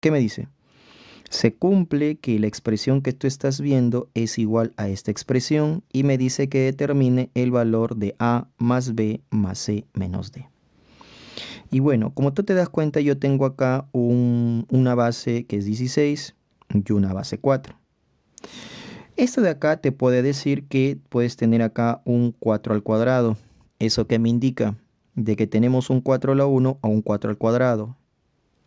¿Qué me dice? Se cumple que la expresión que tú estás viendo es igual a esta expresión y me dice que determine el valor de A más B más C menos D. Y bueno, como tú te das cuenta, yo tengo acá una base que es 16 y una base 4. Esto de acá te puede decir que puedes tener acá un 4 al cuadrado. ¿Eso que me indica? De que tenemos un 4 a la 1 a un 4 al cuadrado.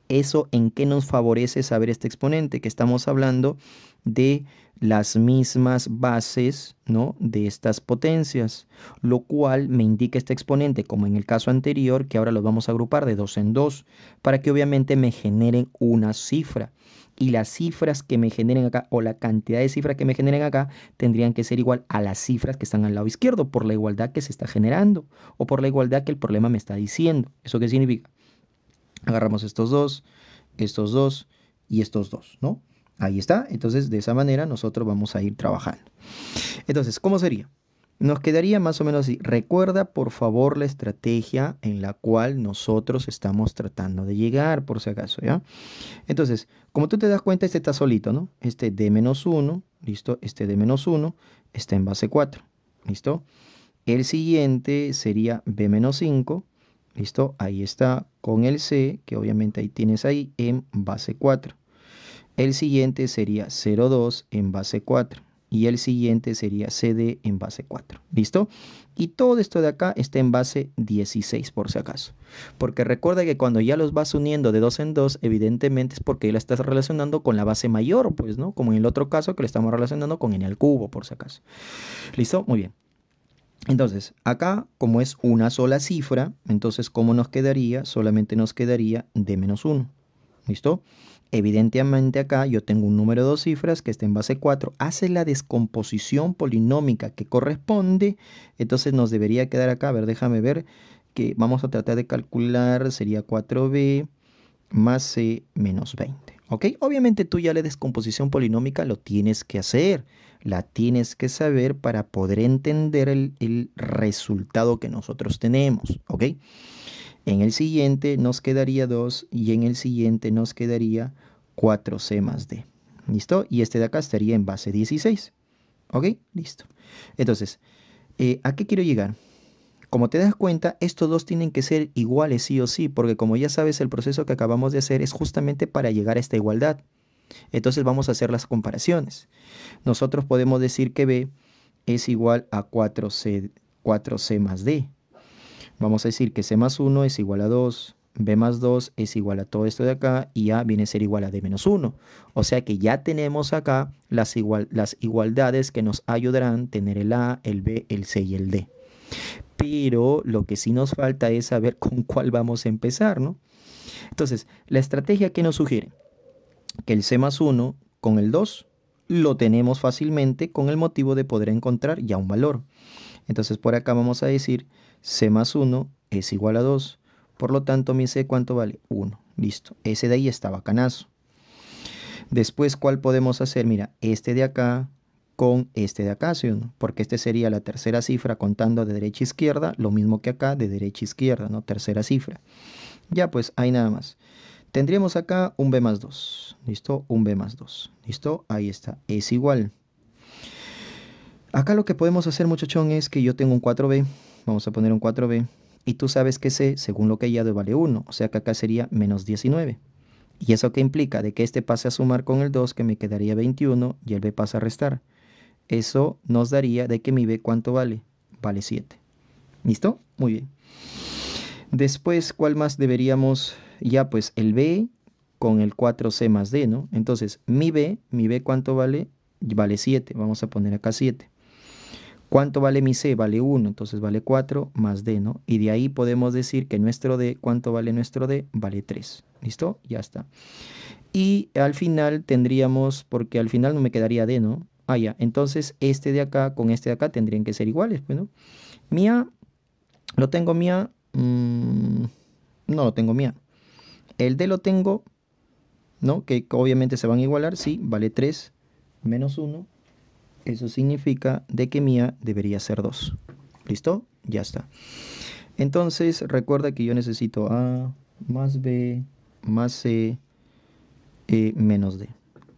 ¿Eso en qué nos favorece saber este exponente? Que estamos hablando de las mismas bases ¿no? de estas potencias, lo cual me indica este exponente, como en el caso anterior, que ahora los vamos a agrupar de dos en dos para que obviamente me generen una cifra. Y las cifras que me generen acá, o la cantidad de cifras que me generen acá, tendrían que ser igual a las cifras que están al lado izquierdo, por la igualdad que se está generando, o por la igualdad que el problema me está diciendo. ¿Eso qué significa? Agarramos estos dos, estos dos y estos dos, ¿no? Ahí está. Entonces, de esa manera nosotros vamos a ir trabajando. Entonces, ¿cómo sería? Nos quedaría más o menos así. Recuerda, por favor, la estrategia en la cual nosotros estamos tratando de llegar, por si acaso, ¿ya? Entonces, como tú te das cuenta, este está solito, ¿no? Este D menos 1, ¿listo? Este D 1 está en base 4, ¿listo? El siguiente sería B 5, ¿Listo? Ahí está con el C, que obviamente ahí tienes ahí en base 4. El siguiente sería 02 en base 4. Y el siguiente sería CD en base 4. ¿Listo? Y todo esto de acá está en base 16 por si acaso. Porque recuerda que cuando ya los vas uniendo de 2 en 2, evidentemente es porque la estás relacionando con la base mayor, pues, ¿no? Como en el otro caso que lo estamos relacionando con n al cubo por si acaso. ¿Listo? Muy bien. Entonces, acá, como es una sola cifra, entonces, ¿cómo nos quedaría? Solamente nos quedaría D menos 1. ¿Listo? Evidentemente acá yo tengo un número de dos cifras que está en base 4. Hace la descomposición polinómica que corresponde. Entonces nos debería quedar acá. A ver, déjame ver que vamos a tratar de calcular. Sería 4b más c menos 20. Obviamente tú ya la descomposición polinómica lo tienes que hacer, la tienes que saber para poder entender el, resultado que nosotros tenemos, En el siguiente nos quedaría 2 y en el siguiente nos quedaría 4C más D. ¿Listo? Y este de acá estaría en base 16. ¿Ok? Listo. Entonces, eh, ¿a qué quiero llegar? Como te das cuenta, estos dos tienen que ser iguales sí o sí, porque como ya sabes, el proceso que acabamos de hacer es justamente para llegar a esta igualdad. Entonces vamos a hacer las comparaciones. Nosotros podemos decir que B es igual a 4C, más D. Vamos a decir que C más 1 es igual a 2, B más 2 es igual a todo esto de acá y A viene a ser igual a D menos 1. O sea que ya tenemos acá las igualdades que nos ayudarán a tener el A, el B, el C y el D pero lo que sí nos falta es saber con cuál vamos a empezar, ¿no? Entonces, la estrategia que nos sugiere que el C más 1 con el 2 lo tenemos fácilmente con el motivo de poder encontrar ya un valor. Entonces, por acá vamos a decir C más 1 es igual a 2. Por lo tanto, mi C cuánto vale? 1. Listo. Ese de ahí está bacanazo. Después, ¿cuál podemos hacer? Mira, este de acá con este de acá, porque este sería la tercera cifra contando de derecha a izquierda, lo mismo que acá de derecha a izquierda, ¿no? Tercera cifra. Ya pues, ahí nada más. Tendríamos acá un B más 2, ¿listo? Un B más 2, ¿listo? Ahí está, es igual. Acá lo que podemos hacer, muchachón, es que yo tengo un 4B, vamos a poner un 4B, y tú sabes que C, según lo que ya hallado, vale 1, o sea que acá sería menos 19. ¿Y eso que implica? De que este pase a sumar con el 2, que me quedaría 21, y el B pasa a restar. Eso nos daría de que mi B cuánto vale. Vale 7. ¿Listo? Muy bien. Después, ¿cuál más deberíamos? Ya pues el B con el 4C más D, ¿no? Entonces, mi B, mi B cuánto vale? Vale 7. Vamos a poner acá 7. ¿Cuánto vale mi C? Vale 1, entonces vale 4 más D, ¿no? Y de ahí podemos decir que nuestro D, ¿cuánto vale nuestro D? Vale 3. ¿Listo? Ya está. Y al final tendríamos, porque al final no me quedaría D, ¿no? Ah, ya. Entonces, este de acá con este de acá tendrían que ser iguales, pues, ¿no? Mía, lo tengo mía. Mm, no lo tengo mía. El de lo tengo, ¿no? Que obviamente se van a igualar, sí, vale 3 menos 1. Eso significa de que mía debería ser 2. ¿Listo? Ya está. Entonces, recuerda que yo necesito A más B más C eh, menos D.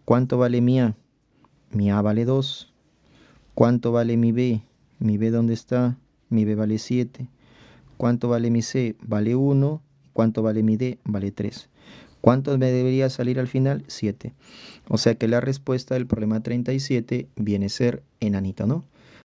¿Cuánto vale mía? Mi A vale 2. ¿Cuánto vale mi B? Mi B dónde está? Mi B vale 7. ¿Cuánto vale mi C? Vale 1. ¿Cuánto vale mi D? Vale 3. ¿Cuánto me debería salir al final? 7. O sea que la respuesta del problema 37 viene a ser enanito, ¿no?